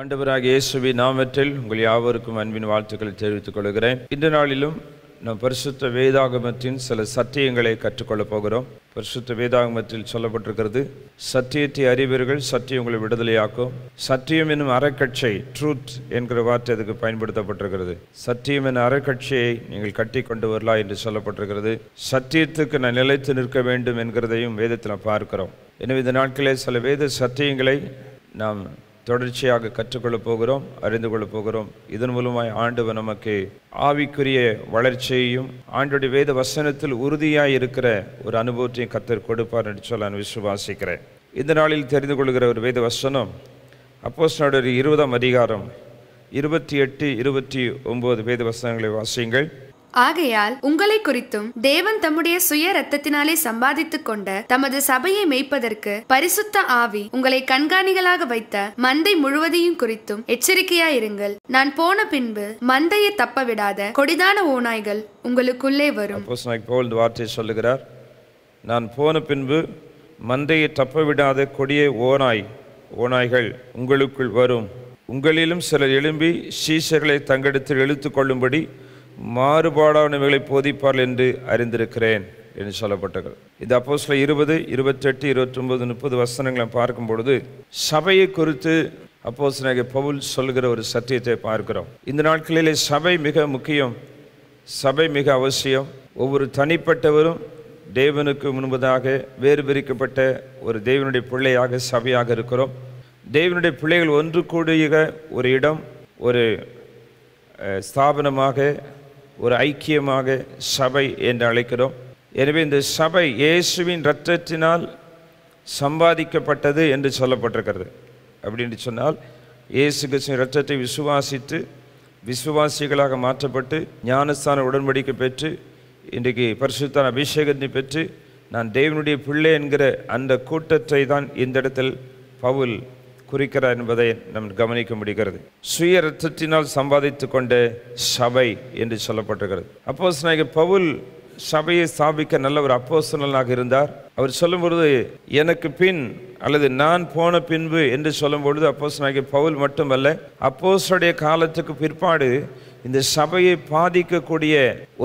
ஆண்டவராக இயேசுவி நாமற்றில் உங்கள் யாவருக்கும் அன்பின் வாழ்த்துக்களை தெரிவித்துக் கொள்கிறேன் இந்த நாளிலும் நம் பரிசுத்த வேதாகமத்தின் சில சத்தியங்களை கற்றுக்கொள்ளப் போகிறோம் பரிசுத்த வேதாகமத்தில் சொல்லப்பட்டிருக்கிறது சத்தியத்தை அறிவீர்கள் சத்தியம் உங்களை விடுதலையாக்கும் சத்தியம் என்னும் அறக்கட்சை ட்ரூத் என்கிற வார்த்தை அதுக்கு பயன்படுத்தப்பட்டிருக்கிறது சத்தியம் என அறக்கட்சியை நீங்கள் கட்டி கொண்டு வரலாம் என்று சொல்லப்பட்டிருக்கிறது சத்தியத்துக்கு நான் நிலைத்து நிற்க வேண்டும் என்கிறதையும் வேதத்தில் பார்க்கிறோம் எனவே இந்த நாட்களே சில வேத சத்தியங்களை நாம் தொடர்ச்சியாக கற்றுக்கொள்ளப் போகிறோம் அறிந்து கொள்ளப் போகிறோம் இதன் மூலமாய் ஆண்டவர் நமக்கு ஆவிக்குரிய வளர்ச்சியையும் ஆண்டுடைய வேத வசனத்தில் உறுதியாக இருக்கிற ஒரு அனுபவத்தையும் கத்தர் கொடுப்பார் என்று சொல்ல நான் விசுவாசிக்கிறேன் இந்த நாளில் தெரிந்து கொள்கிற ஒரு வேத வசனம் அப்போஸ் நாடு இருபதாம் அதிகாரம் இருபத்தி எட்டு இருபத்தி ஒம்பது வேத வசனங்களை வாசியுங்கள் ஆகையால் உங்களை குறித்தும் தேவன் தம்முடைய சுய ரத்தத்தினாலே சம்பாதித்துக் கொண்ட தமது சபையை மெய்ப்பதற்கு பரிசுத்த ஆவி உங்களை கண்காணிகளாக வைத்த மந்தை முழுவதையும் குறித்தும் எச்சரிக்கையாயிருங்கள் நான் போன பின்பு மந்தையை தப்ப விடாத கொடிதான ஓநாய்கள் உங்களுக்குள்ளே வரும் வார்த்தை சொல்லுகிறார் நான் போன பின்பு மந்தையை தப்ப விடாத கொடிய ஓநாய் ஓநாய்கள் உங்களுக்குள் வரும் உங்களிலும் சிலர் எழும்பி சீசர்களை தங்கெடுத்து இழுத்து கொள்ளும்படி மாறுபாடானவைகளை போதிப்பார்கள் என்று அறிந்திருக்கிறேன் என்று சொல்லப்பட்டது இந்த அப்போ இருபது இருபத்தெட்டு ஒன்பது முப்பது வசனங்களை பார்க்கும் பொழுது சபையை குறித்து அப்போஸ் சில பவுல் சொல்கிற ஒரு சத்தியத்தை பார்க்கிறோம் இந்த நாட்களிலே சபை மிக முக்கியம் சபை மிக அவசியம் ஒவ்வொரு தனிப்பட்டவரும் தேவனுக்கு முன்பதாக வேறு பிரிக்கப்பட்ட ஒரு தேவனுடைய பிள்ளையாக சபையாக இருக்கிறோம் தேவனுடைய பிள்ளைகள் ஒன்று கூடிய ஒரு இடம் ஒரு ஸ்தாபனமாக ஒரு ஐக்கியமாக சபை என்று அழைக்கிறோம் எனவே இந்த சபை இயேசுவின் இரத்தத்தினால் சம்பாதிக்கப்பட்டது என்று சொல்லப்பட்டிருக்கிறது அப்படின்னு சொன்னால் இயேசு கிருஷ்ணன் இரத்தத்தை விசுவாசித்து விசுவாசிகளாக மாற்றப்பட்டு ஞானஸ்தான உடன்படிக்கை பெற்று இன்றைக்கு பரிசுத்தான அபிஷேகத்தை பெற்று நான் தேவனுடைய பிள்ளை என்கிற அந்த கூட்டத்தை தான் இந்த இடத்தில் பவுல் குறிக்கிறார் என்பதை நம் கவனிக்க முடிகிறது சுய ரத்தத்தினால் சம்பாதித்து கொண்ட சபை என்று சொல்லப்பட்டிருக்கிறது அப்போ பவுல் சபையை ஸ்தாபிக்க நல்ல ஒரு அப்போசனலாக இருந்தார் அவர் சொல்லும் பொழுது எனக்கு பின் அல்லது நான் போன பின்பு என்று சொல்லும் பொழுது அப்போசனாகிய பவுல் மட்டுமல்ல அப்போசனுடைய காலத்துக்கு பிற்பாடு இந்த சபையை பாதிக்கக்கூடிய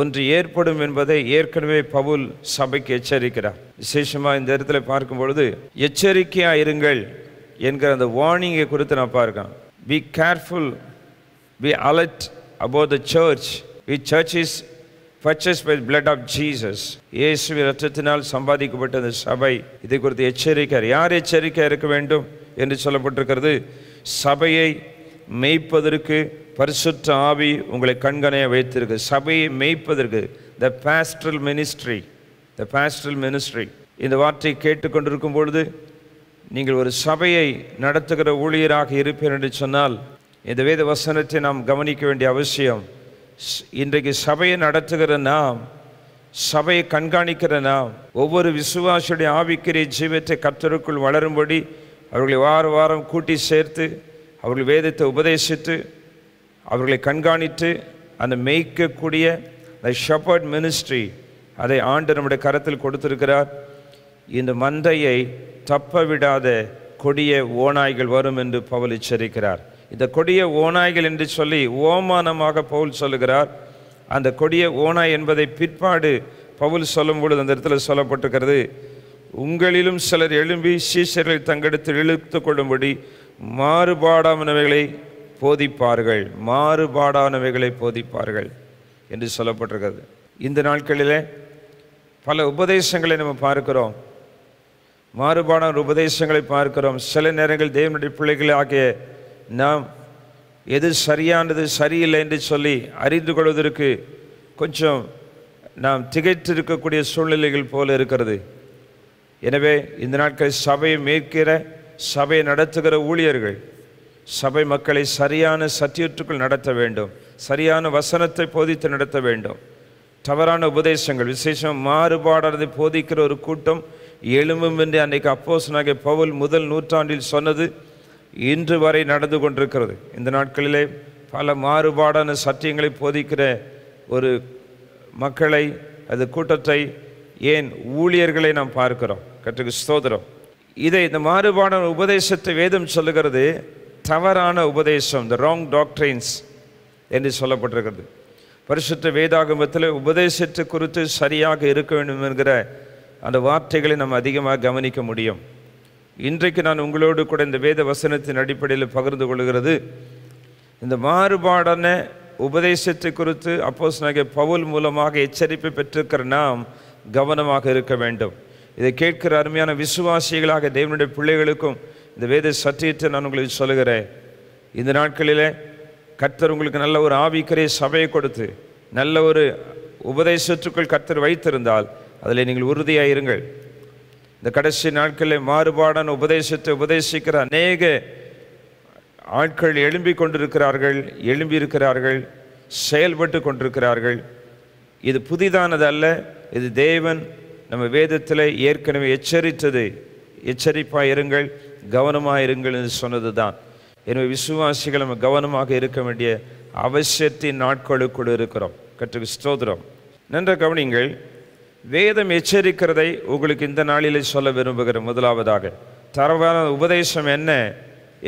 ஒன்று ஏற்படும் என்பதை ஏற்கனவே பவுல் சபைக்கு எச்சரிக்கிறார் விசேஷமாக இந்த இடத்துல பார்க்கும் பொழுது எச்சரிக்கையாக இருங்கள் என்கிற அந்த வார்னிங்கை குறித்து நான் பார்க்கலாம் be careful be alert about the church we church is purchase by blood of Jesus இயேசு ரத்தத்தினால் சம்பாதிக்கப்பட்ட அந்த சபை இதை குறித்து எச்சரிக்கையார் யார் எச்சரிக்கை இருக்க வேண்டும் என்று சொல்லப்பட்டிருக்கிறது சபையை மெய்ப்பதற்கு பரிசுத்த ஆவி உங்களை கண்கனையாக வைத்திருக்கு சபையை மெய்ப்பதற்கு த பேஸ்ட்ரல் மினிஸ்ட்ரி த பேஸ்ட்ரல் மினிஸ்ட்ரி இந்த வார்த்தையை கேட்டுக்கொண்டிருக்கும் பொழுது நீங்கள் ஒரு சபையை நடத்துகிற ஊழியராக இருப்பீர் என்று சொன்னால் இந்த வேத வசனத்தை நாம் கவனிக்க வேண்டிய அவசியம் இன்றைக்கு சபையை நடத்துகிற நாம் சபையை கண்காணிக்கிற நாம் ஒவ்வொரு விசுவாசியுடைய ஆவிக்கிற ஜீவத்தை கத்தருக்குள் வளரும்படி அவர்களை வார வாரம் கூட்டி சேர்த்து அவர்கள் வேதத்தை உபதேசித்து அவர்களை கண்காணித்து அந்த மேய்க்கக்கூடிய த ஷப்பர்ட் மினிஸ்ட்ரி அதை ஆண்டு நம்முடைய கரத்தில் கொடுத்திருக்கிறார் இந்த மந்தையை தப்ப விடாத கொடிய ஓநாய்கள் வரும் என்று பவுல் எச்சரிக்கிறார் இந்த கொடிய ஓநாய்கள் என்று சொல்லி ஓமானமாக பவுல் சொல்லுகிறார் அந்த கொடிய ஓனாய் என்பதை பிற்பாடு பவுல் சொல்லும் பொழுது அந்த இடத்துல சொல்லப்பட்டிருக்கிறது உங்களிலும் சிலர் எழும்பி சீசர்கள் தங்கெடுத்து இழுத்து கொள்ளும்படி மாறுபாடானவைகளை போதிப்பார்கள் மாறுபாடானவைகளை போதிப்பார்கள் என்று சொல்லப்பட்டிருக்கிறது இந்த நாட்களிலே பல உபதேசங்களை நம்ம பார்க்கிறோம் மாறுபாடான உபதேசங்களை பார்க்கிறோம் சில நேரங்கள் தேவனுடைய பிள்ளைகள் ஆகிய நாம் எது சரியானது சரியில்லை என்று சொல்லி அறிந்து கொள்வதற்கு கொஞ்சம் நாம் திகைத்திருக்கக்கூடிய சூழ்நிலைகள் போல இருக்கிறது எனவே இந்த நாட்களில் சபையை மேற்கிற சபையை நடத்துகிற ஊழியர்கள் சபை மக்களை சரியான சத்தியத்துக்குள் நடத்த வேண்டும் சரியான வசனத்தை போதித்து நடத்த வேண்டும் தவறான உபதேசங்கள் விசேஷம் மாறுபாடானதை போதிக்கிற ஒரு கூட்டம் எழும்பும் என்று அன்றைக்கு அப்போஸ் நாகை பவுல் முதல் நூற்றாண்டில் சொன்னது இன்று வரை நடந்து கொண்டிருக்கிறது இந்த நாட்களிலே பல மாறுபாடான சத்தியங்களை போதிக்கிற ஒரு மக்களை அது கூட்டத்தை ஏன் ஊழியர்களை நாம் பார்க்கிறோம் கற்றுக்கு ஸ்தோதிரம் இதை இந்த மாறுபாடான உபதேசத்தை வேதம் சொல்லுகிறது தவறான உபதேசம் த ராங் டாக்டரின்ஸ் என்று சொல்லப்பட்டிருக்கிறது பரிசுத்த வேதாகமத்தில் உபதேசத்தை குறித்து சரியாக இருக்க வேண்டும் என்கிற அந்த வார்த்தைகளை நம்ம அதிகமாக கவனிக்க முடியும் இன்றைக்கு நான் உங்களோடு கூட இந்த வேத வசனத்தின் அடிப்படையில் பகிர்ந்து கொள்கிறது இந்த மாறுபாடான உபதேசத்தை குறித்து அப்போஸ் நகை பவுல் மூலமாக எச்சரிப்பை பெற்றிருக்கிற நாம் கவனமாக இருக்க வேண்டும் இதை கேட்கிற அருமையான விசுவாசிகளாக தேவனுடைய பிள்ளைகளுக்கும் இந்த வேத சத்தியத்தை நான் உங்களுக்கு சொல்கிறேன் இந்த நாட்களில் கர்த்தர் உங்களுக்கு நல்ல ஒரு ஆவிக்கரை சபையை கொடுத்து நல்ல ஒரு உபதேசத்துக்குள் கர்த்தர் வைத்திருந்தால் அதில் நீங்கள் உறுதியாக இருங்கள் இந்த கடைசி நாட்களில் மாறுபாடன் உபதேசத்தை உபதேசிக்கிற அநேக ஆட்கள் எழும்பி கொண்டிருக்கிறார்கள் எழும்பியிருக்கிறார்கள் செயல்பட்டு கொண்டிருக்கிறார்கள் இது புதிதானது அல்ல இது தேவன் நம்ம வேதத்தில் ஏற்கனவே எச்சரித்தது எச்சரிப்பாக இருங்கள் கவனமாக இருங்கள் என்று சொன்னது தான் எனவே விசுவாசிகள் நம்ம கவனமாக இருக்க வேண்டிய அவசியத்தின் நாட்களுக்குள் இருக்கிறோம் கற்றுக்கு ஸ்தோதிரம் நன்ற கவனிங்கள் வேதம் எச்சரிக்கிறதை உங்களுக்கு இந்த நாளிலே சொல்ல விரும்புகிற முதலாவதாக தரவான உபதேசம் என்ன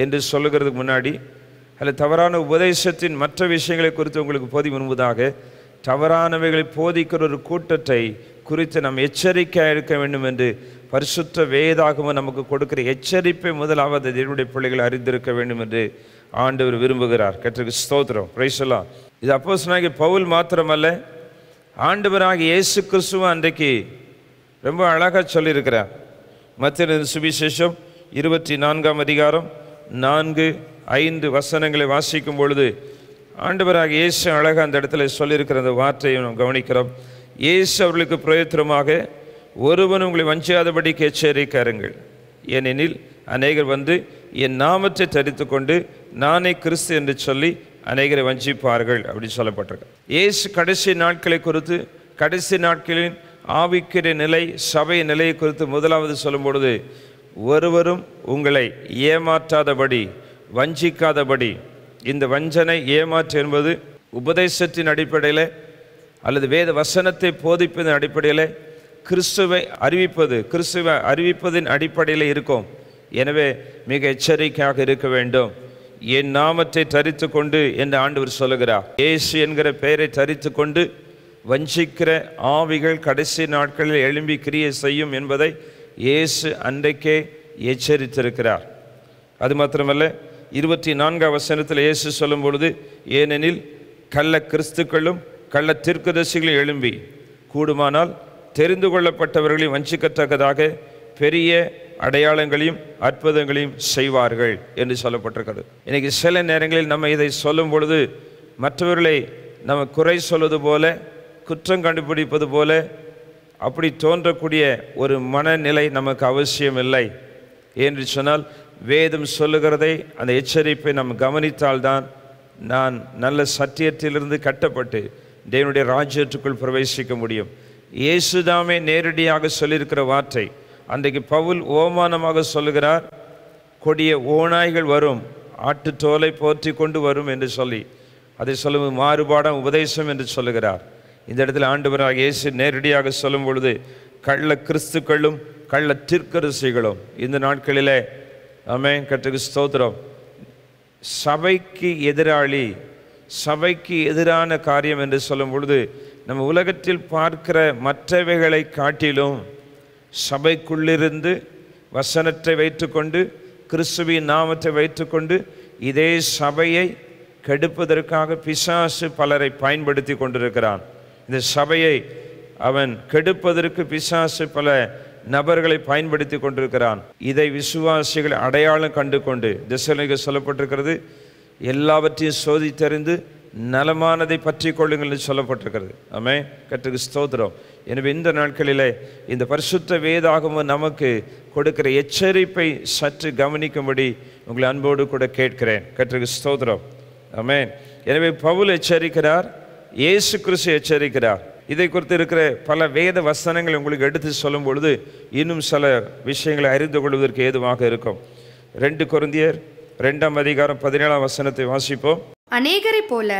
என்று சொல்லுகிறதுக்கு முன்னாடி அல்ல தவறான உபதேசத்தின் மற்ற விஷயங்களை குறித்து உங்களுக்கு போதி விரும்புவதாக தவறானவைகளை போதிக்கிற ஒரு கூட்டத்தை குறித்து நாம் எச்சரிக்கையாக இருக்க வேண்டும் என்று பரிசுத்த வேதாகவும் நமக்கு கொடுக்கிற எச்சரிப்பை முதலாவது என்னுடைய பிள்ளைகள் அறிந்திருக்க வேண்டும் என்று ஆண்டவர் விரும்புகிறார் கற்றுக்கு ஸ்தோத்திரம் பிரைசலா இது அப்போ சொன்னாங்க பவுல் மாத்திரமல்ல ஆண்டவராக இயேசு கிறிஸ்துவ அன்றைக்கு ரொம்ப அழகாக சொல்லியிருக்கிறார் மத்திய சுவிசேஷம் இருபத்தி நான்காம் அதிகாரம் நான்கு ஐந்து வசனங்களை வாசிக்கும் பொழுது ஆண்டவராக இயேசு அழகாக அந்த இடத்துல சொல்லியிருக்கிற அந்த வார்த்தையை நாம் கவனிக்கிறோம் இயேசு அவர்களுக்கு பிரயோத்திரமாக ஒருவன் உங்களை வஞ்சியாதபடி கேச்சேரிக்காருங்கள் ஏனெனில் அநேகர் வந்து என் நாமத்தை தரித்து கொண்டு நானே கிறிஸ்து என்று சொல்லி அநேகரை வஞ்சிப்பார்கள் அப்படின்னு சொல்லப்பட்டிருக்கு இயேசு கடைசி நாட்களை குறித்து கடைசி நாட்களின் ஆவிக்கிற நிலை சபை நிலையை குறித்து முதலாவது சொல்லும்பொழுது ஒருவரும் உங்களை ஏமாற்றாதபடி வஞ்சிக்காதபடி இந்த வஞ்சனை ஏமாற்று என்பது உபதேசத்தின் அடிப்படையில் அல்லது வேத வசனத்தை போதிப்பதன் அடிப்படையில் கிறிஸ்துவை அறிவிப்பது கிறிஸ்துவை அறிவிப்பதின் அடிப்படையில் இருக்கும் எனவே மிக எச்சரிக்கையாக இருக்க வேண்டும் என் நாமத்தை தரித்து கொண்டு என்று ஆண்டவர் சொல்லுகிறார் இயேசு என்கிற பெயரை தரித்து கொண்டு வஞ்சிக்கிற ஆவிகள் கடைசி நாட்களில் எழும்பி கிரியை செய்யும் என்பதை இயேசு அன்றைக்கே எச்சரித்திருக்கிறார் அது மாத்திரமல்ல இருபத்தி நான்காம் வசனத்தில் இயேசு சொல்லும் பொழுது ஏனெனில் கள்ள கிறிஸ்துக்களும் கள்ள தீர்க்கதரிசிகளும் எழும்பி கூடுமானால் தெரிந்து கொள்ளப்பட்டவர்களை வஞ்சிக்கத்தக்கதாக பெரிய அடையாளங்களையும் அற்புதங்களையும் செய்வார்கள் என்று சொல்லப்பட்டிருக்கிறது இன்னைக்கு சில நேரங்களில் நம்ம இதை சொல்லும் பொழுது மற்றவர்களை நம்ம குறை சொல்வது போல குற்றம் கண்டுபிடிப்பது போல அப்படி தோன்றக்கூடிய ஒரு மனநிலை நமக்கு அவசியம் இல்லை என்று சொன்னால் வேதம் சொல்லுகிறதை அந்த எச்சரிப்பை நாம் கவனித்தால்தான் நான் நல்ல சத்தியத்திலிருந்து கட்டப்பட்டு தேவனுடைய ராஜ்யத்துக்குள் பிரவேசிக்க முடியும் இயேசுதாமே நேரடியாக சொல்லியிருக்கிற வார்த்தை அன்றைக்கு பவுல் ஓமானமாக சொல்லுகிறார் கொடிய ஓநாய்கள் வரும் ஆட்டுத்தோலை போற்றி கொண்டு வரும் என்று சொல்லி அதை சொல்லும் மாறுபாடம் உபதேசம் என்று சொல்லுகிறார் இந்த இடத்துல ஆண்டவராக இயேசு நேரடியாக சொல்லும் பொழுது கள்ள கிறிஸ்துக்களும் கள்ள தீர்க்கரசிகளும் இந்த நாட்களிலே அமே கற்றுக்கு ஸ்தோத்திரம் சபைக்கு எதிராளி சபைக்கு எதிரான காரியம் என்று சொல்லும் பொழுது நம்ம உலகத்தில் பார்க்கிற மற்றவைகளை காட்டிலும் சபைக்குள்ளிருந்து வசனத்தை வைத்துக்கொண்டு கிறிஸ்துவின் நாமத்தை வைத்துக்கொண்டு இதே சபையை கெடுப்பதற்காக பிசாசு பலரை பயன்படுத்தி கொண்டிருக்கிறான் இந்த சபையை அவன் கெடுப்பதற்கு பிசாசு பல நபர்களை பயன்படுத்தி கொண்டிருக்கிறான் இதை விசுவாசிகள் அடையாளம் கண்டு கொண்டு திசைக்கு சொல்லப்பட்டிருக்கிறது எல்லாவற்றையும் சோதித்தறிந்து நலமானதை பற்றி கொள்ளுங்கள் சொல்லப்பட்டிருக்கிறது ஆமே கற்றுக்கு ஸ்தோத்திரம் எனவே இந்த நாட்களில் இந்த பரிசுத்த வேதாகமும் நமக்கு கொடுக்கிற எச்சரிப்பை சற்று கவனிக்கும்படி உங்களை அன்போடு கூட கேட்கிறேன் கற்றுக்கு ஸ்தோத்திரம் ஆமேன் எனவே பவுல் எச்சரிக்கிறார் இயேசு கிறிஸ்து எச்சரிக்கிறார் இதை குறித்து இருக்கிற பல வேத வசனங்களை உங்களுக்கு எடுத்து சொல்லும் பொழுது இன்னும் சில விஷயங்களை அறிந்து கொள்வதற்கு ஏதுவாக இருக்கும் ரெண்டு குருந்தியர் ரெண்டாம் அதிகாரம் பதினேழாம் வசனத்தை வாசிப்போம் அநேகரை போல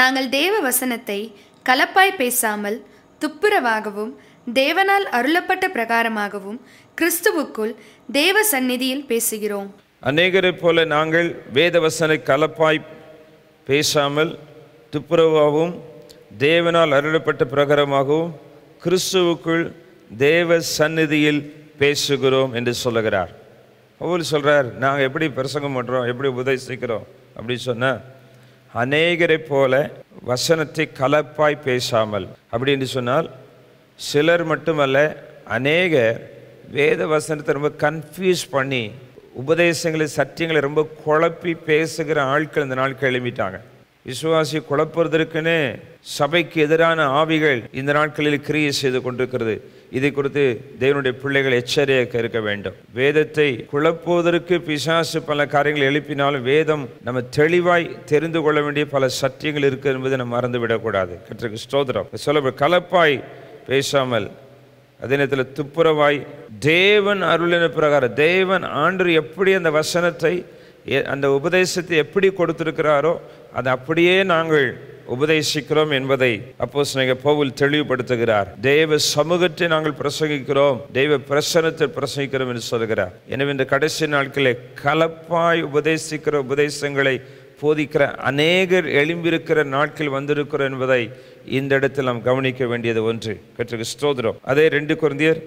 நாங்கள் தேவ வசனத்தை கலப்பாய் பேசாமல் துப்புரவாகவும் தேவனால் அருளப்பட்ட பிரகாரமாகவும் கிறிஸ்துவுக்குள் தேவ சந்நிதியில் பேசுகிறோம் அநேகரை போல நாங்கள் வேதவசனை கலப்பாய் பேசாமல் துப்புரவாகவும் தேவனால் அருளப்பட்ட பிரகாரமாகவும் கிறிஸ்துவுக்குள் தேவ சந்நிதியில் பேசுகிறோம் என்று சொல்லுகிறார் அவர் சொல்கிறார் நாங்கள் எப்படி பிரசங்கம் பண்ணுறோம் எப்படி உபதேசிக்கிறோம் அப்படின்னு சொன்னால் அநேகரை போல வசனத்தை கலப்பாய் பேசாமல் அப்படின்னு சொன்னால் சிலர் மட்டுமல்ல அநேக வேத வசனத்தை ரொம்ப கன்ஃபியூஸ் பண்ணி உபதேசங்களை சத்தியங்களை ரொம்ப குழப்பி பேசுகிற ஆட்கள் இந்த நாள் கிளம்பிட்டாங்க விசுவாசி குழப்புறதற்குன்னு சபைக்கு எதிரான ஆவிகள் இந்த நாட்களில் கிரியை செய்து கொண்டிருக்கிறது இதை குறித்து தேவனுடைய பிள்ளைகள் எச்சரிக்க இருக்க வேண்டும் வேதத்தை குழப்புவதற்கு பிசாசு பல காரியங்கள் எழுப்பினாலும் வேதம் நம்ம தெளிவாய் தெரிந்து கொள்ள வேண்டிய பல சத்தியங்கள் இருக்கு என்பதை நம்ம மறந்துவிடக்கூடாது கற்றுக்கு ஸ்தோத்திரம் சொல்ல கலப்பாய் பேசாமல் அதே நேரத்தில் துப்புரவாய் தேவன் அருளின பிரகாரம் தேவன் ஆண்டு எப்படி அந்த வசனத்தை அந்த உபதேசத்தை எப்படி கொடுத்துருக்கிறாரோ அதை அப்படியே நாங்கள் உபதேசிக்கிறோம் என்பதை அப்போ பவுல் தெளிவுபடுத்துகிறார் தெய்வ சமூகத்தை நாங்கள் பிரசங்கிக்கிறோம் தெய்வ பிரசனத்தை பிரசங்கிக்கிறோம் என்று சொல்கிறார் எனவே இந்த கடைசி நாட்களே கலப்பாய் உபதேசிக்கிற உபதேசங்களை போதிக்கிற அநேகர் எழும்பிருக்கிற நாட்கள் வந்திருக்கிறோம் என்பதை இந்த இடத்தில் நாம் கவனிக்க வேண்டியது ஒன்று கற்றுக்கு ஸ்தோதிரம் அதே ரெண்டு குழந்தையர்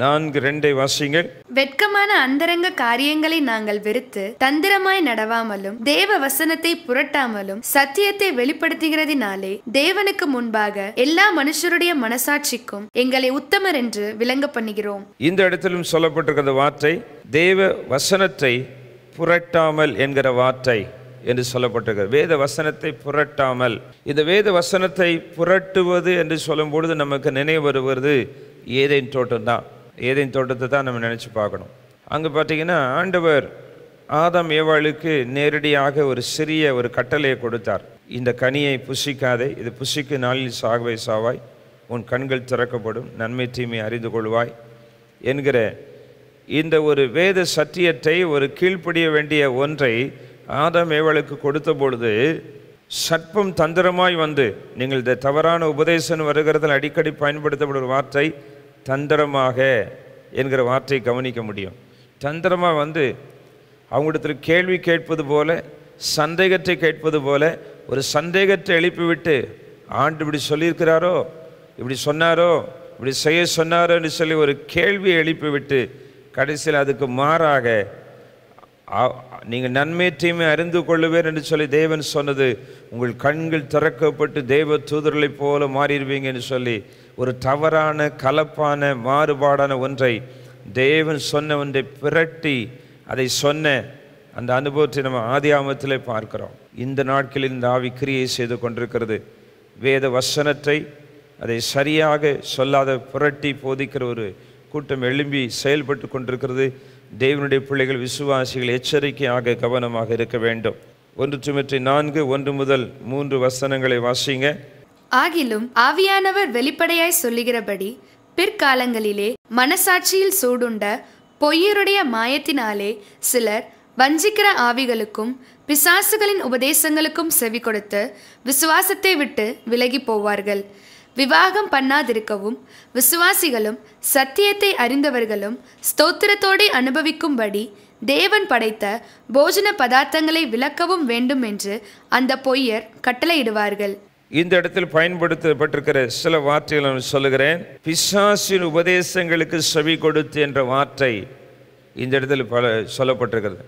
நான்கு ரெண்டை வாசிங்கள் வெட்கமான அந்தரங்க காரியங்களை நாங்கள் வெறுத்து தந்திரமாய் நடவாமலும் தேவ வசனத்தை புரட்டாமலும் சத்தியத்தை வெளிப்படுத்துகிறதினாலே தேவனுக்கு முன்பாக எல்லா மனுஷருடைய மனசாட்சிக்கும் எங்களை உத்தமர் என்று விளங்க பண்ணுகிறோம் இந்த இடத்திலும் சொல்லப்பட்டிருக்கிற வார்த்தை தேவ வசனத்தை புரட்டாமல் என்கிற வார்த்தை என்று சொல்லப்பட்டிருக்கிறது வேத வசனத்தை புரட்டாமல் இந்த வேத வசனத்தை புரட்டுவது என்று சொல்லும்பொழுது நமக்கு நினைவு வருவது ஏதேன் தோட்டம் தான் ஏதேன் தோட்டத்தை தான் நம்ம நினச்சி பார்க்கணும் அங்கே பார்த்தீங்கன்னா ஆண்டவர் ஆதாம் ஏவாளுக்கு நேரடியாக ஒரு சிறிய ஒரு கட்டளையை கொடுத்தார் இந்த கனியை புசிக்காதே இது புசிக்கு நாளில் சாகவே சாவாய் உன் கண்கள் திறக்கப்படும் நன்மை தீமை அறிந்து கொள்வாய் என்கிற இந்த ஒரு வேத சத்தியத்தை ஒரு கீழ்ப்படிய வேண்டிய ஒன்றை ஆதாம் ஏவாளுக்கு கொடுத்த பொழுது சற்பம் தந்திரமாய் வந்து நீங்கள் இந்த தவறான உபதேசம் வருகிறதில் அடிக்கடி பயன்படுத்தப்படும் வார்த்தை தந்திரமாக என்கிற வார்த்தை கவனிக்க முடியும் தந்திரமாக வந்து அவங்களிடத்தில் கேள்வி கேட்பது போல சந்தேகத்தை கேட்பது போல ஒரு சந்தேகத்தை எழுப்பிவிட்டு ஆண்டு இப்படி சொல்லியிருக்கிறாரோ இப்படி சொன்னாரோ இப்படி செய்ய சொன்னாரோ என்று சொல்லி ஒரு கேள்வியை எழுப்பிவிட்டு கடைசியில் அதுக்கு மாறாக நீங்கள் நன்மை தீமை அறிந்து கொள்ளுவேன் என்று சொல்லி தேவன் சொன்னது உங்கள் கண்கள் திறக்கப்பட்டு தெய்வ தூதர்களைப் போல மாறிடுவீங்கன்னு சொல்லி ஒரு தவறான கலப்பான மாறுபாடான ஒன்றை தேவன் சொன்ன ஒன்றை பிரட்டி அதை சொன்ன அந்த அனுபவத்தை நம்ம ஆதி ஆமத்தில் பார்க்கிறோம் இந்த நாட்களில் இந்த ஆவி கிரியை செய்து கொண்டிருக்கிறது வேத வசனத்தை அதை சரியாக சொல்லாத புரட்டி போதிக்கிற ஒரு கூட்டம் எழும்பி செயல்பட்டு கொண்டிருக்கிறது தேவனுடைய பிள்ளைகள் விசுவாசிகள் எச்சரிக்கையாக கவனமாக இருக்க வேண்டும் ஒன்று சுமற்றி நான்கு ஒன்று முதல் மூன்று வசனங்களை வாசிங்க ஆகிலும் ஆவியானவர் வெளிப்படையாய் சொல்லுகிறபடி பிற்காலங்களிலே மனசாட்சியில் சூடுண்ட பொய்யருடைய மாயத்தினாலே சிலர் வஞ்சிக்கிற ஆவிகளுக்கும் பிசாசுகளின் உபதேசங்களுக்கும் செவி கொடுத்து விசுவாசத்தை விட்டு விலகி போவார்கள் விவாகம் பண்ணாதிருக்கவும் விசுவாசிகளும் சத்தியத்தை அறிந்தவர்களும் ஸ்தோத்திரத்தோடு அனுபவிக்கும்படி தேவன் படைத்த போஜன பதார்த்தங்களை விளக்கவும் வேண்டும் என்று அந்த பொய்யர் கட்டளையிடுவார்கள் இந்த இடத்தில் பயன்படுத்தப்பட்டிருக்கிற சில வார்த்தைகள் நான் சொல்லுகிறேன் பிசாசின் உபதேசங்களுக்கு செவி கொடுத்து என்ற வார்த்தை இந்த இடத்தில் பல சொல்லப்பட்டிருக்கிறது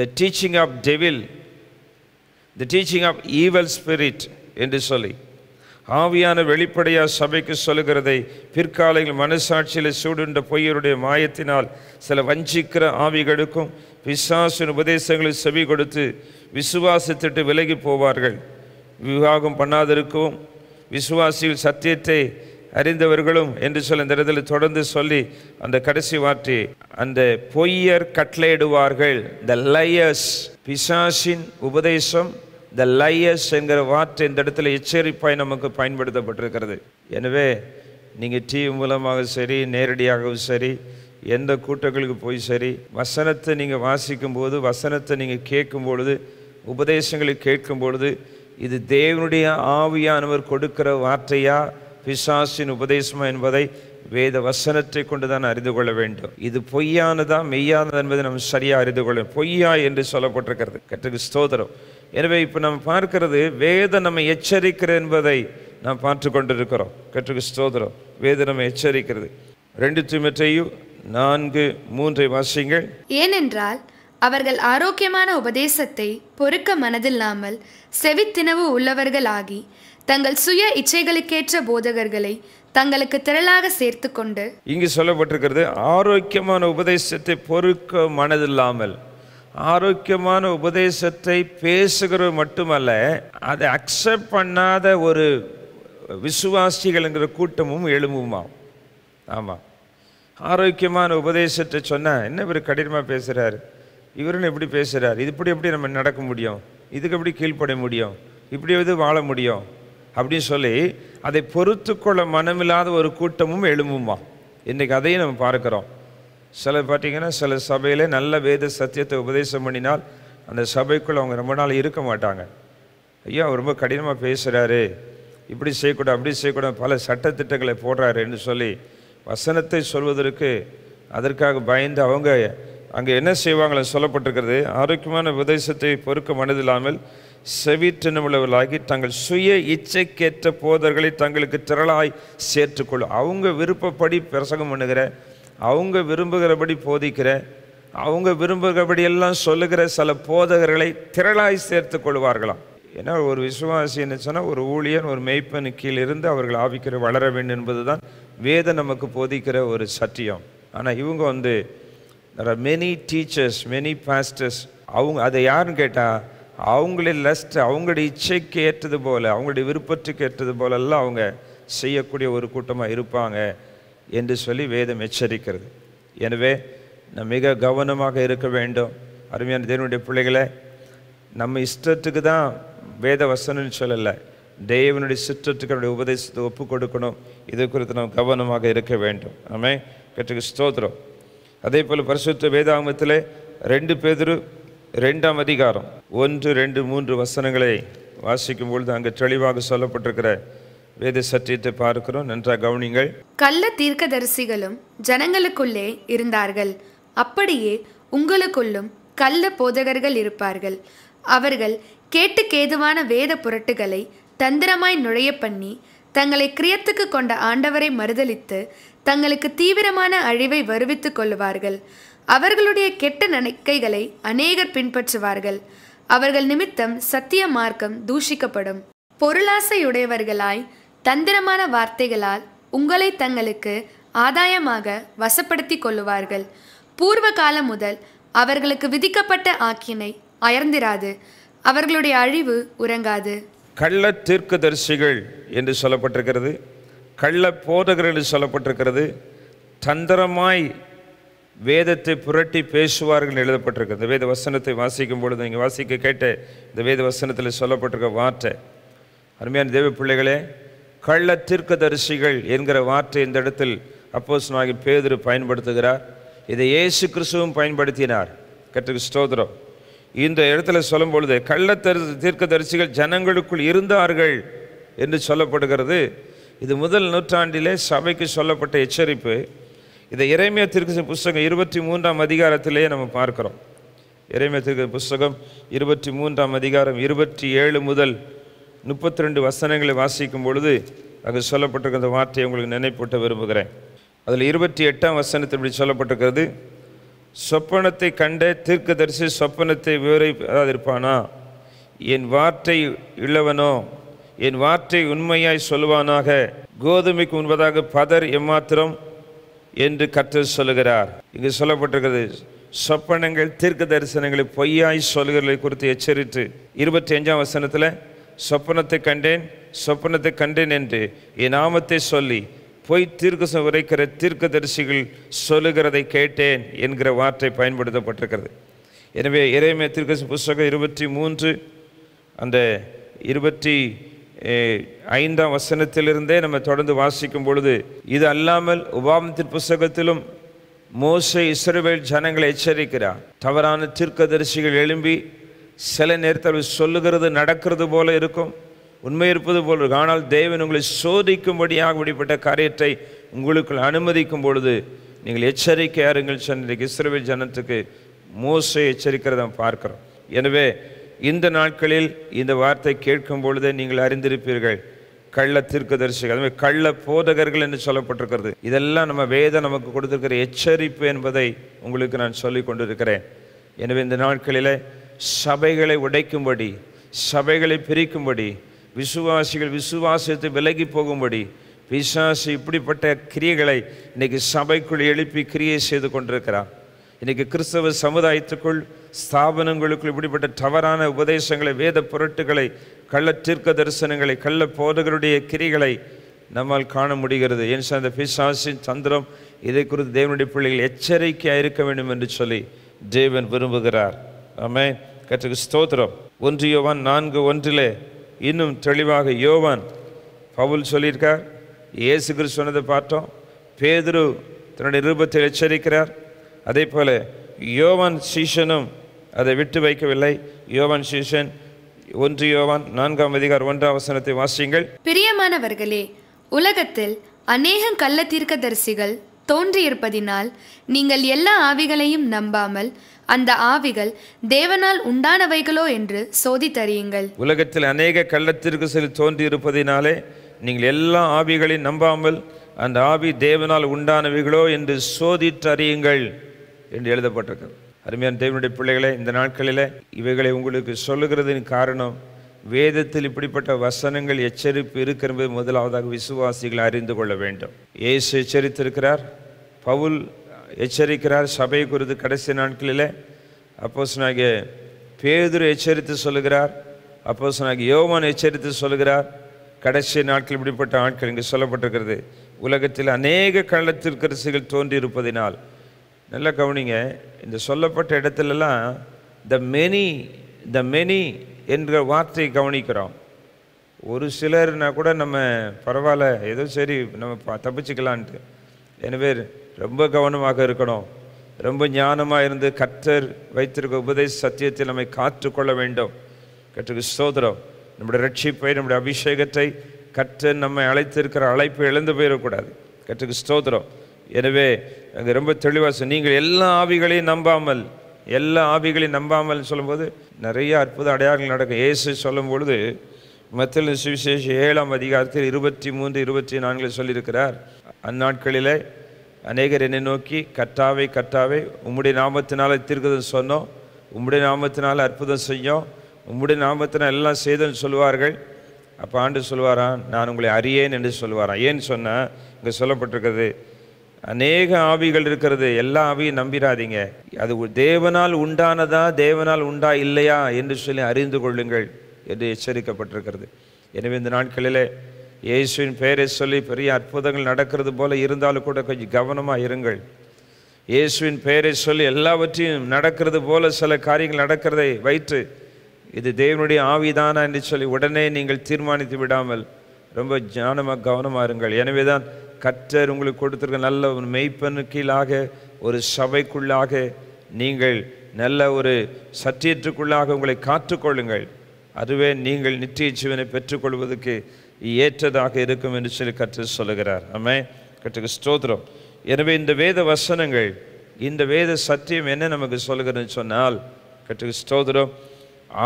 the teaching of devil the teaching of evil spirit என்று சொல்லி ஆவியான வெளிப்படையாக சபைக்கு சொல்லுகிறதை பிற்காலையில் மனசாட்சியில் சூடுண்ட பொய்யருடைய மாயத்தினால் சில வஞ்சிக்கிற ஆவிகளுக்கும் பிசாசின் உபதேசங்களை செவி கொடுத்து விசுவாசத்திட்டு விலகி போவார்கள் விவாகம் பண்ணாதிருக்கவும் விசுவாசியில் சத்தியத்தை அறிந்தவர்களும் என்று சொல்லி அந்த இடத்துல தொடர்ந்து சொல்லி அந்த கடைசி வார்த்தை அந்த பொய்யர் கட்டளையிடுவார்கள் த லையஸ் பிசாசின் உபதேசம் த லையஸ் என்கிற வார்த்தை இந்த இடத்துல எச்சரிப்பாய் நமக்கு பயன்படுத்தப்பட்டிருக்கிறது எனவே நீங்கள் டிவி மூலமாக சரி நேரடியாகவும் சரி எந்த கூட்டங்களுக்கு போய் சரி வசனத்தை நீங்கள் வாசிக்கும் போது வசனத்தை நீங்கள் கேட்கும் பொழுது உபதேசங்களை கேட்கும் பொழுது இது தேவனுடைய ஆவியானவர் கொடுக்கிற வார்த்தையா பிசாசின் உபதேசமா என்பதை வேத வசனத்தை கொண்டு தான் அறிந்து கொள்ள வேண்டும் இது பொய்யானதா மெய்யானதா என்பதை நம்ம சரியாக அறிந்து கொள்ள பொய்யா என்று சொல்லப்பட்டிருக்கிறது கற்றுக்கு ஸ்தோதரம் எனவே இப்போ நம்ம பார்க்கிறது வேத நம்ம எச்சரிக்கிற என்பதை நாம் பார்த்து கொண்டிருக்கிறோம் கற்றுக்கு ஸ்தோதரம் வேத நம்ம எச்சரிக்கிறது ரெண்டு தூமற்றையும் நான்கு மூன்றை வாசிங்கள் ஏனென்றால் அவர்கள் ஆரோக்கியமான உபதேசத்தை பொறுக்க மனதில்லாமல் செவித்தினவு உள்ளவர்களாகி தங்கள் சுய இச்சைகளுக்கேற்ற போதகர்களை தங்களுக்கு திரளாக சேர்த்து கொண்டு இங்கு சொல்லப்பட்டிருக்கிறது ஆரோக்கியமான உபதேசத்தை பொறுக்க மனதில்லாமல் ஆரோக்கியமான உபதேசத்தை பேசுகிறது மட்டுமல்ல அதை அக்செப்ட் பண்ணாத ஒரு விசுவாசிகள்ங்கிற கூட்டமும் எழும்புமா ஆமாம் ஆரோக்கியமான உபதேசத்தை சொன்னால் என்ன இவர் கடினமாக பேசுகிறாரு இவருன்னு எப்படி பேசுகிறார் இது இப்படி எப்படி நம்ம நடக்க முடியும் இதுக்கு எப்படி கீழ்ப்பட முடியும் இப்படி எது வாழ முடியும் அப்படின்னு சொல்லி அதை பொறுத்து கொள்ள மனமில்லாத ஒரு கூட்டமும் எழும்புமா இன்றைக்கு அதையும் நம்ம பார்க்குறோம் சில பார்த்திங்கன்னா சில சபையில் நல்ல வேத சத்தியத்தை உபதேசம் பண்ணினால் அந்த சபைக்குள்ளே அவங்க ரொம்ப நாள் இருக்க மாட்டாங்க ஐயோ அவர் ரொம்ப கடினமாக பேசுகிறாரு இப்படி செய்யக்கூடாது அப்படி செய்யக்கூடாது பல சட்டத்திட்டங்களை போடுறாருன்னு சொல்லி வசனத்தை சொல்வதற்கு அதற்காக பயந்து அவங்க அங்கே என்ன செய்வாங்களே சொல்லப்பட்டிருக்கிறது ஆரோக்கியமான உபதேசத்தை பொறுக்க மனதில்லாமல் நிமிழவர்களாகி தங்கள் சுய இச்சைக்கேற்ற போதர்களை தங்களுக்கு திரளாய் சேர்த்துக்கொள்ளும் அவங்க விருப்பப்படி பிரசங்கம் பண்ணுகிற அவங்க விரும்புகிறபடி போதிக்கிற அவங்க விரும்புகிறபடி எல்லாம் சொல்லுகிற சில போதகர்களை திரளாய் சேர்த்து கொள்வார்களாம் ஏன்னா ஒரு விசுவாசி என்ன சொன்னால் ஒரு ஊழியன் ஒரு மெய்ப்பன் இருந்து அவர்கள் ஆவிக்கிற வளர வேண்டும் என்பது தான் வேதம் நமக்கு போதிக்கிற ஒரு சத்தியம் ஆனால் இவங்க வந்து are many teachers many pastors அவங்க அதை யாருன்னு கேட்டால் அவங்களே லஸ்ட் அவங்களுடைய இச்சைக்கு ஏற்றது போல் அவங்களுடைய விருப்பத்துக்கு ஏற்றது போலெல்லாம் அவங்க செய்யக்கூடிய ஒரு கூட்டமாக இருப்பாங்க என்று சொல்லி வேதம் எச்சரிக்கிறது எனவே நம் மிக கவனமாக இருக்க வேண்டும் அருமையான தேவனுடைய பிள்ளைகளை நம்ம இஷ்டத்துக்கு தான் வேத வசனம்னு சொல்லலை தேவனுடைய சிற்றத்துக்களுடைய உபதேசத்தை ஒப்பு கொடுக்கணும் இது குறித்து நம்ம கவனமாக இருக்க வேண்டும் நம்ம கற்றுக்கு ஸ்தோத்திரம் அதே போல் பரிசுத்த வேதாமத்தில் ரெண்டு பேதரு ரெண்டாம் அதிகாரம் ஒன்று ரெண்டு மூன்று வசனங்களை வாசிக்கும் பொழுது அங்கு தெளிவாக சொல்லப்பட்டிருக்கிற வேத சத்தியத்தை பார்க்கிறோம் நன்றாக கவனிங்கள் கள்ள தீர்க்கதரிசிகளும் ஜனங்களுக்குள்ளே இருந்தார்கள் அப்படியே உங்களுக்குள்ளும் கள்ள போதகர்கள் இருப்பார்கள் அவர்கள் கேட்டுக்கேதுவான வேத புரட்டுகளை தந்திரமாய் நுழைய பண்ணி தங்களை கிரியத்துக்கு கொண்ட ஆண்டவரை மறுதளித்து தங்களுக்கு தீவிரமான அழிவை வருவித்துக் கொள்ளுவார்கள் அவர்களுடைய கெட்ட நடைக்கைகளை அநேகர் பின்பற்றுவார்கள் அவர்கள் நிமித்தம் சத்திய மார்க்கம் தூஷிக்கப்படும் பொருளாசையுடையவர்களாய் தந்திரமான வார்த்தைகளால் உங்களை தங்களுக்கு ஆதாயமாக வசப்படுத்தி கொள்ளுவார்கள் பூர்வ காலம் முதல் அவர்களுக்கு விதிக்கப்பட்ட ஆக்கினை அயர்ந்திராது அவர்களுடைய அழிவு உறங்காது கள்ள தரிசிகள் என்று சொல்லப்பட்டிருக்கிறது கள்ள என்று சொல்லப்பட்டிருக்கிறது தந்திரமாய் வேதத்தை புரட்டி பேசுவார்கள் எழுதப்பட்டிருக்கு வேத வசனத்தை வாசிக்கும் பொழுது நீங்கள் வாசிக்க கேட்ட இந்த வேத வசனத்தில் சொல்லப்பட்டிருக்க வார்த்தை அருமையான தேவ பிள்ளைகளே கள்ள தீர்க்கதரிசிகள் என்கிற வார்த்தை இந்த இடத்தில் அப்போசனாகி பேதர் பயன்படுத்துகிறார் இதை இயேசு கிறிஸ்துவும் பயன்படுத்தினார் கற்றுக்கு ஸ்தோத்திரம் இந்த இடத்துல சொல்லும் பொழுது கள்ளத்தரி தீர்க்கதரிசிகள் ஜனங்களுக்குள் இருந்தார்கள் என்று சொல்லப்படுகிறது இது முதல் நூற்றாண்டிலே சபைக்கு சொல்லப்பட்ட எச்சரிப்பு இதை இறைமைய திருக்க புஸ்தகம் இருபத்தி மூன்றாம் அதிகாரத்திலேயே நம்ம பார்க்குறோம் இறைமைய திருக்க புஸ்தகம் இருபத்தி மூன்றாம் அதிகாரம் இருபத்தி ஏழு முதல் முப்பத்தி ரெண்டு வசனங்களை வாசிக்கும் பொழுது அங்கு சொல்லப்பட்டிருக்கிற வார்த்தையை உங்களுக்கு நினைப்பூட்ட விரும்புகிறேன் அதில் இருபத்தி எட்டாம் வசனத்தை இப்படி சொல்லப்பட்டிருக்கிறது சொப்பனத்தை கண்ட தீர்க்கதரிசி சொப்பனத்தை இருப்பானா என் வார்த்தை இளவனோ என் வார்த்தை உண்மையாய் சொல்லுவானாக கோதுமைக்கு உண்பதாக பதர் எம்மாத்திரம் என்று கற்று சொல்லுகிறார் இங்கு சொல்லப்பட்டிருக்கிறது சொப்பனங்கள் தீர்க்க தரிசனங்களை பொய்யாய் சொல்கிறதை குறித்து எச்சரித்து இருபத்தி அஞ்சாம் வசனத்தில் சொப்பனத்தை கண்டேன் சொப்பனத்தை கண்டேன் என்று என் நாமத்தை சொல்லி பொய் தீர்க்க உரைக்கிற தீர்க்க தரிசிகள் சொல்லுகிறதை கேட்டேன் என்கிற வார்த்தை பயன்படுத்தப்பட்டிருக்கிறது எனவே இறைமைய தீர்க்க புஸ்தகம் இருபத்தி மூன்று அந்த இருபத்தி ஐந்தாம் வசனத்திலிருந்தே நம்ம தொடர்ந்து வாசிக்கும் பொழுது இது அல்லாமல் உபாமத்தின் புஸ்தகத்திலும் மோசை இஸ்ரேல் ஜனங்களை எச்சரிக்கிறார் தவறான தீர்க்கதரிசிகள் எழும்பி சில நேரத்தில் சொல்லுகிறது நடக்கிறது போல இருக்கும் உண்மை இருப்பது போல் இருக்கும் ஆனால் தேவன் உங்களை சோதிக்கும்படியாக இப்படிப்பட்ட காரியத்தை உங்களுக்குள் அனுமதிக்கும் பொழுது நீங்கள் எச்சரிக்கையாருங்கள் சென்னைக்கு இஸ்ரவேல் ஜனத்துக்கு மோசை எச்சரிக்கிறத பார்க்குறோம் எனவே இந்த நாட்களில் இந்த வார்த்தை கேட்கும் பொழுதே நீங்கள் அறிந்திருப்பீர்கள் கள்ள தீர்க்கதரிசிகள் அதுமாதிரி கள்ள போதகர்கள் என்று சொல்லப்பட்டிருக்கிறது இதெல்லாம் நம்ம வேதம் நமக்கு கொடுத்துருக்கிற எச்சரிப்பு என்பதை உங்களுக்கு நான் சொல்லி கொண்டிருக்கிறேன் எனவே இந்த நாட்களில் சபைகளை உடைக்கும்படி சபைகளை பிரிக்கும்படி விசுவாசிகள் விசுவாசத்தை விலகி போகும்படி விசுவாசி இப்படிப்பட்ட கிரியைகளை இன்றைக்கி சபைக்குள் எழுப்பி கிரியை செய்து கொண்டிருக்கிறார் இன்றைக்கி கிறிஸ்தவ சமுதாயத்துக்குள் ஸ்தாபனங்களுக்குள் இப்படிப்பட்ட தவறான உபதேசங்களை வேத புரட்டுகளை கள்ள தீர்க்க தரிசனங்களை கள்ள போதகருடைய கிரிகளை நம்மால் காண முடிகிறது ஏன் சார்ந்த அந்த பிசாசின் சந்திரம் இதை குறித்து தேவனுடைய பிள்ளைகள் எச்சரிக்கையாக இருக்க வேண்டும் என்று சொல்லி தேவன் விரும்புகிறார் ஆமே கற்றுக்கு ஸ்தோத்திரம் ஒன்று யோவான் நான்கு ஒன்றிலே இன்னும் தெளிவாக யோவான் பவுல் சொல்லியிருக்கார் இயேசு கிறிஸ்து சொன்னதை பார்த்தோம் பேதுரு தன்னுடைய ரூபத்தில் எச்சரிக்கிறார் அதே போல் யோவன் சீஷனும் அதை விட்டு வைக்கவில்லை யோவான் சீஷன் ஒன்று யோவான் நான்காம் அதிகார் ஒன்றாம் வசனத்தை வாசியுங்கள் பிரியமானவர்களே உலகத்தில் அநேகம் கள்ள தரிசிகள் தோன்றியிருப்பதினால் நீங்கள் எல்லா ஆவிகளையும் நம்பாமல் அந்த ஆவிகள் தேவனால் உண்டானவைகளோ என்று சோதித்தறியுங்கள் உலகத்தில் அநேக கள்ளத்திற்கு சில இருப்பதினாலே நீங்கள் எல்லா ஆவிகளையும் நம்பாமல் அந்த ஆவி தேவனால் உண்டானவைகளோ என்று சோதித்தறியுங்கள் என்று எழுதப்பட்டிருக்கிறது அருமையான தேவனுடைய பிள்ளைகளை இந்த நாட்களில் இவைகளை உங்களுக்கு சொல்லுகிறதின் காரணம் வேதத்தில் இப்படிப்பட்ட வசனங்கள் எச்சரிப்பு இருக்கிறது முதலாவதாக விசுவாசிகளை அறிந்து கொள்ள வேண்டும் ஏசு எச்சரித்திருக்கிறார் பவுல் எச்சரிக்கிறார் சபை குறித்து கடைசி நாட்களில் அப்போஸ் நாகிய பேதுரு எச்சரித்து சொல்லுகிறார் அப்போஸ் நாகிய யோவான் எச்சரித்து சொல்லுகிறார் கடைசி நாட்கள் இப்படிப்பட்ட ஆட்கள் இங்கு சொல்லப்பட்டிருக்கிறது உலகத்தில் அநேக கள்ளத்திற்கரசுகள் தோன்றியிருப்பதினால் நல்லா கவனிங்க இந்த சொல்லப்பட்ட இடத்துலலாம் த மெனி த மெனி என்ற வார்த்தை கவனிக்கிறோம் ஒரு சிலர்னா கூட நம்ம பரவாயில்ல ஏதோ சரி நம்ம தப்பிச்சுக்கலான்ட்டு எனவே ரொம்ப கவனமாக இருக்கணும் ரொம்ப ஞானமாக இருந்து கற்றர் வைத்திருக்க உபதேச சத்தியத்தில் நம்மை காற்றுக்கொள்ள வேண்டும் கற்றுக்கு சோதரம் நம்முடைய ரட்சிப்பை நம்முடைய அபிஷேகத்தை கற்று நம்மை அழைத்திருக்கிற அழைப்பு இழந்து போயிடக்கூடாது கற்றுக்கு ஸ்தோத்திரம் எனவே அது ரொம்ப தெளிவாக நீங்கள் எல்லா ஆவிகளையும் நம்பாமல் எல்லா ஆவிகளையும் நம்பாமல் சொல்லும்போது நிறைய அற்புத அடையாளங்கள் நடக்கும் ஏசு சொல்லும் பொழுது மத்தியில் சுவிசேஷ ஏழாம் அதிகாரத்தில் இருபத்தி மூன்று இருபத்தி நான்கில் சொல்லியிருக்கிறார் அந்நாட்களில் அநேகர் என்னை நோக்கி கட்டாவை கட்டாவை உம்முடைய நாமத்தினால் தீர்க்கதம் சொன்னோம் உம்முடைய நாமத்தினால் அற்புதம் செய்யும் உம்முடைய நாமத்தினால் எல்லாம் செய்தும் சொல்லுவார்கள் அப்போ ஆண்டு சொல்வாரான் நான் உங்களை அறியேன் என்று சொல்வாரான் ஏன்னு சொன்ன இங்கே சொல்லப்பட்டிருக்கிறது அநேக ஆவிகள் இருக்கிறது எல்லா ஆவியும் நம்பிடாதீங்க அது தேவனால் உண்டானதா தேவனால் உண்டா இல்லையா என்று சொல்லி அறிந்து கொள்ளுங்கள் என்று எச்சரிக்கப்பட்டிருக்கிறது எனவே இந்த நாட்களில் இயேசுவின் பெயரை சொல்லி பெரிய அற்புதங்கள் நடக்கிறது போல இருந்தாலும் கூட கொஞ்சம் கவனமாக இருங்கள் இயேசுவின் பெயரை சொல்லி எல்லாவற்றையும் நடக்கிறது போல சில காரியங்கள் நடக்கிறதை வைத்து இது தேவனுடைய ஆவிதானா என்று சொல்லி உடனே நீங்கள் தீர்மானித்து விடாமல் ரொம்ப ஞானமாக கவனமாக இருங்கள் எனவே தான் கற்றர் உங்களுக்கு கொடுத்துருக்க நல்ல ஒரு மெய்ப்பனு கீழாக ஒரு சபைக்குள்ளாக நீங்கள் நல்ல ஒரு சற்றியற்றுக்குள்ளாக உங்களை காத்துக்கொள்ளுங்கள் அதுவே நீங்கள் நித்திய ஜீவனை பெற்றுக்கொள்வதற்கு ஏற்றதாக இருக்கும் என்று சொல்லி கற்று சொல்லுகிறார் ஆமே கற்றுக்கு ஸ்தோத்திரம் எனவே இந்த வேத வசனங்கள் இந்த வேத சத்தியம் என்ன நமக்கு சொல்லுகிறதுன்னு சொன்னால் கற்றுக்கு ஸ்தோத்திரம்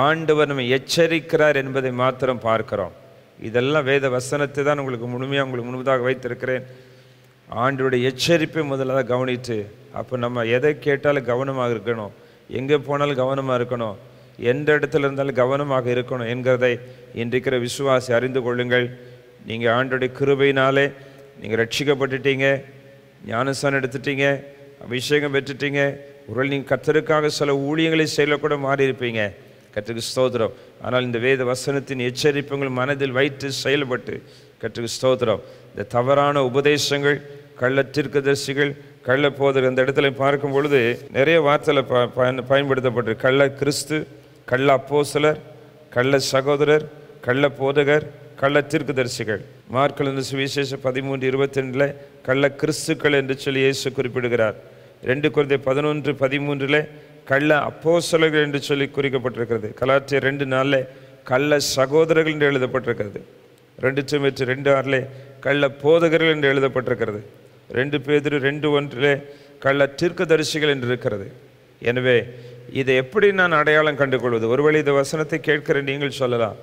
ஆண்டவர் நம்ம எச்சரிக்கிறார் என்பதை மாத்திரம் பார்க்கிறோம் இதெல்லாம் வேத வசனத்தை தான் உங்களுக்கு முழுமையாக உங்களுக்கு முழுமதாக வைத்திருக்கிறேன் ஆண்டுடைய எச்சரிப்பை முதல்ல தான் கவனித்து அப்போ நம்ம எதை கேட்டாலும் கவனமாக இருக்கணும் எங்கே போனாலும் கவனமாக இருக்கணும் எந்த இடத்துல இருந்தாலும் கவனமாக இருக்கணும் என்கிறதை இன்றைக்கிற விசுவாசி அறிந்து கொள்ளுங்கள் நீங்கள் ஆண்டுடைய கிருபையினாலே நீங்கள் ரட்சிக்கப்பட்டுட்டீங்க ஞானஸ்தானம் எடுத்துட்டீங்க அபிஷேகம் பெற்றுட்டீங்க ஒரு நீங்கள் கத்தருக்காக சில ஊழியங்களை செயலக்கூட மாறியிருப்பீங்க கற்றுக்கு ஸ்தோத்திரம் ஆனால் இந்த வேத வசனத்தின் எச்சரிப்புகள் மனதில் வைத்து செயல்பட்டு கற்றுக்கு ஸ்தோத்திரம் இந்த தவறான உபதேசங்கள் கள்ள தீர்க்கதரிசிகள் கள்ள போதர் அந்த இடத்துல பார்க்கும் பொழுது நிறைய வார்த்தையில் ப பயன் பயன்படுத்தப்பட்டு கள்ள கிறிஸ்து கள்ள அப்போசலர் கள்ள சகோதரர் கள்ள போதகர் கள்ள தீர்க்குதரிசிகள் மார்க்கல் என்று சுவிசேஷ பதிமூன்று இருபத்தி ரெண்டில் கள்ள கிறிஸ்துக்கள் என்று சொல்லி இயேசு குறிப்பிடுகிறார் ரெண்டு குழந்தை பதினொன்று பதிமூன்றில் கள்ள அப்போ என்று சொல்லி குறிக்கப்பட்டிருக்கிறது கலாச்சிய ரெண்டு நாளில் கள்ள சகோதரர்கள் என்று எழுதப்பட்டிருக்கிறது ரெண்டு சமைச்சு ரெண்டு ஆறில் கள்ள போதகர்கள் என்று எழுதப்பட்டிருக்கிறது ரெண்டு பேதிரு ரெண்டு ஒன்றிலே கள்ள தீர்க்கதரிசிகள் என்று இருக்கிறது எனவே இதை எப்படி நான் அடையாளம் கண்டுகொள்வது ஒருவேளை இந்த வசனத்தை கேட்கிற நீங்கள் சொல்லலாம்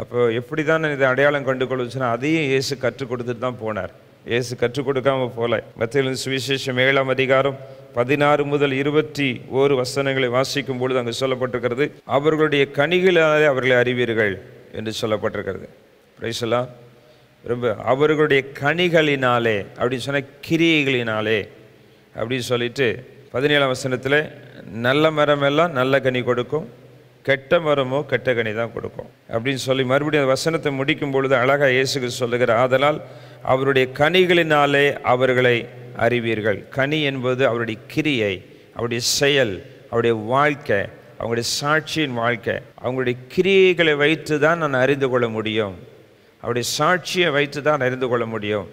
அப்போ எப்படி தான் நான் இதை அடையாளம் கண்டுகொள்வதுன்னா அதையும் இயேசு கற்றுக் கொடுத்துட்டு தான் போனார் இயேசு கற்றுக் கொடுக்காமல் போகல மத்தியிலும் சுவிசேஷம் ஏழாம் அதிகாரம் பதினாறு முதல் இருபத்தி ஓரு வசனங்களை வாசிக்கும் பொழுது அங்கு சொல்லப்பட்டிருக்கிறது அவர்களுடைய கனிகளாலே அவர்களை அறிவீர்கள் என்று சொல்லப்பட்டிருக்கிறது பிரைசலா ரொம்ப அவர்களுடைய கனிகளினாலே அப்படின்னு சொன்ன கிரியைகளினாலே அப்படின்னு சொல்லிட்டு பதினேழாம் வசனத்தில் நல்ல மரம் எல்லாம் நல்ல கனி கொடுக்கும் கெட்ட மரமோ கெட்ட கனி தான் கொடுக்கும் அப்படின்னு சொல்லி மறுபடியும் அந்த வசனத்தை முடிக்கும் பொழுது அழகாக இயேசுக்கு சொல்லுகிறார் ஆதலால் அவருடைய கனிகளினாலே அவர்களை அறிவீர்கள் கனி என்பது அவருடைய கிரியை அவருடைய செயல் அவருடைய வாழ்க்கை அவங்களுடைய சாட்சியின் வாழ்க்கை அவங்களுடைய கிரியைகளை வைத்து தான் நான் அறிந்து கொள்ள முடியும் அவருடைய சாட்சியை வைத்து தான் அறிந்து கொள்ள முடியும்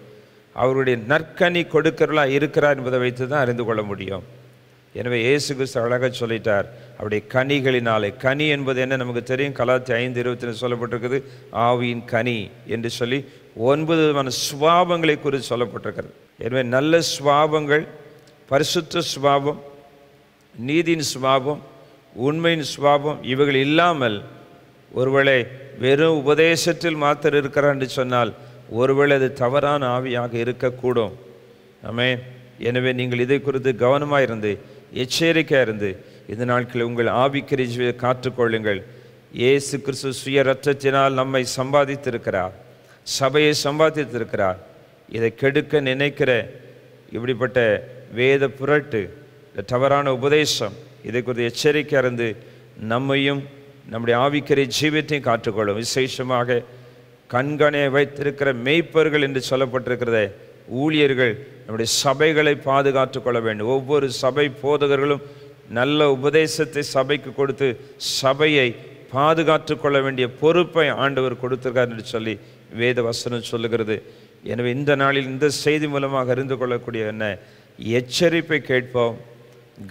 அவருடைய நற்கனி கொடுக்கிறலாம் இருக்கிறார் என்பதை வைத்து தான் அறிந்து கொள்ள முடியும் எனவே இயேசு கிறிஸ்து அழகாக சொல்லிட்டார் அவருடைய கனிகளினாலே கனி என்பது என்ன நமக்கு தெரியும் கலாத்தி ஐந்து இருபத்தி சொல்லப்பட்டிருக்குது ஆவியின் கனி என்று சொல்லி ஒன்பது விதமான சுவாபங்களை குறித்து சொல்லப்பட்டிருக்கிறது எனவே நல்ல சுவாபங்கள் பரிசுத்த சுவாபம் நீதியின் சுவாபம் உண்மையின் சுவாபம் இவைகள் இல்லாமல் ஒருவேளை வெறும் உபதேசத்தில் மாத்திர இருக்கிறான் என்று சொன்னால் ஒருவேளை அது தவறான ஆவியாக இருக்கக்கூடும் ஆமே எனவே நீங்கள் இதை குறித்து கவனமாக இருந்து எச்சரிக்கையாக இருந்து இந்த நாட்களில் உங்கள் ஆவிக்கிரிஜியை காற்றுக்கொள்ளுங்கள் இயேசு கிறிஸ்து சுய ரத்தத்தினால் நம்மை சம்பாதித்திருக்கிறார் சபையை சம்பாதித்திருக்கிறார் இதை கெடுக்க நினைக்கிற இப்படிப்பட்ட வேத புரட்டு இந்த தவறான உபதேசம் இதை குறித்து எச்சரிக்கை அறிந்து நம்மையும் நம்முடைய ஆவிக்கரை ஜீவியத்தையும் காற்றுக்கொள்ளும் விசேஷமாக கண்கணை வைத்திருக்கிற மெய்ப்பர்கள் என்று சொல்லப்பட்டிருக்கிறத ஊழியர்கள் நம்முடைய சபைகளை பாதுகாத்து கொள்ள வேண்டும் ஒவ்வொரு சபை போதகர்களும் நல்ல உபதேசத்தை சபைக்கு கொடுத்து சபையை பாதுகாத்து கொள்ள வேண்டிய பொறுப்பை ஆண்டவர் கொடுத்திருக்கார் என்று சொல்லி வேத வசனம் சொல்லுகிறது எனவே இந்த நாளில் இந்த செய்தி மூலமாக அறிந்து கொள்ளக்கூடிய என்ன எச்சரிப்பை கேட்போம்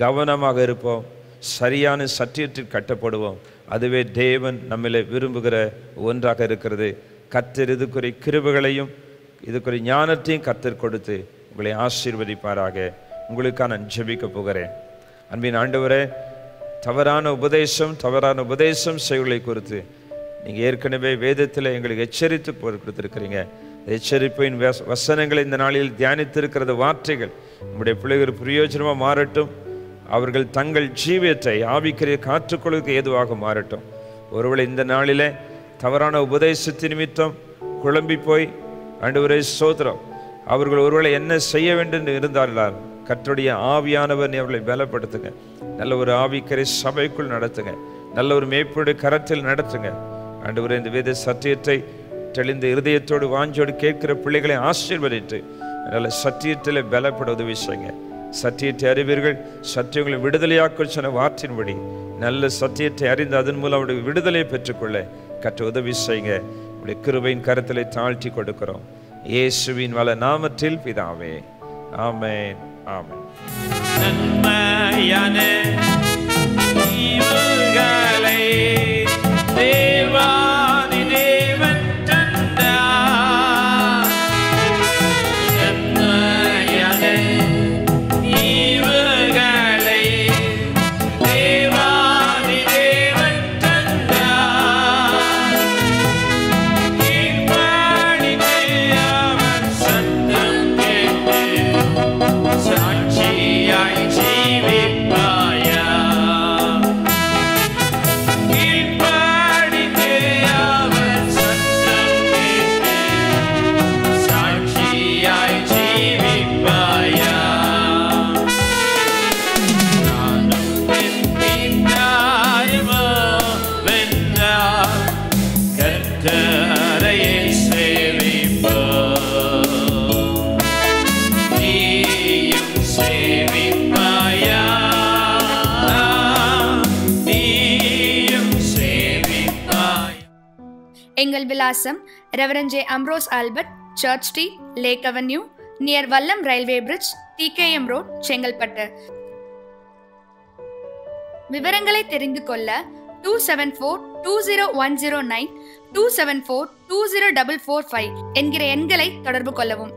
கவனமாக இருப்போம் சரியான சத்தியத்தில் கட்டப்படுவோம் அதுவே தேவன் நம்மளை விரும்புகிற ஒன்றாக இருக்கிறது கத்தர் இதுக்குறை கிருபுகளையும் இதுக்குரிய ஞானத்தையும் கத்தர் கொடுத்து உங்களை ஆசீர்வதிப்பாராக உங்களுக்காக நான் ஜெபிக்க போகிறேன் அன்பின் ஆண்டவரே தவறான உபதேசம் தவறான உபதேசம் செய்களை குறித்து நீங்கள் ஏற்கனவே வேதத்தில் எங்களுக்கு எச்சரித்து கொடுத்துருக்கிறீங்க எச்சரிப்பின் வசனங்களை இந்த நாளில் தியானித்திருக்கிறது வார்த்தைகள் நம்முடைய பிள்ளைகள் பிரயோஜனமாக மாறட்டும் அவர்கள் தங்கள் ஜீவியத்தை ஆவிக்கிற காற்றுக்குழுக்கு ஏதுவாக மாறட்டும் ஒருவேளை இந்த நாளில் தவறான உபதேசத்து நிமித்தம் குழம்பி போய் அண்டு ஒரே சோதரம் அவர்கள் ஒருவேளை என்ன செய்ய வேண்டும் என்று இருந்தார்கள் கற்றுடைய ஆவியானவர் அவர்களை பலப்படுத்துங்க நல்ல ஒரு ஆவிக்கரை சபைக்குள் நடத்துங்க நல்ல ஒரு மேய்ப்போடு கரத்தில் நடத்துங்க ஒரு இந்த வேத சத்தியத்தை தெளிந்த இருதயத்தோடு வாஞ்சோடு கேட்கிற பிள்ளைகளை ஆசீர்வதித்து நல்ல சத்தியத்தில் பலப்பட உதவி செய்யுங்க சத்தியத்தை அறிவீர்கள் சத்தியங்களை விடுதலையாக்க சொன்ன வார்த்தையின்படி நல்ல சத்தியத்தை அறிந்து அதன் மூலம் அவருடைய விடுதலையை பெற்றுக்கொள்ள கற்று உதவி செய்யுங்க உடைய கிருபையின் கருத்தில் தாழ்த்தி கொடுக்கிறோம் இயேசுவின் வள நாமத்தில் பிதாவே ஆமேன் Amen. Assam, Reverend J. Ambrose Albert, Church Street, Lake Avenue, near Vallam Railway Bridge, TKM Road, Chengalpattu விவரங்களை தெரிந்து கொள்ள two seven four two zero one zero nine two seven four two zero double four five என்கிற எண்களை தொடர்பு கொள்ளவும்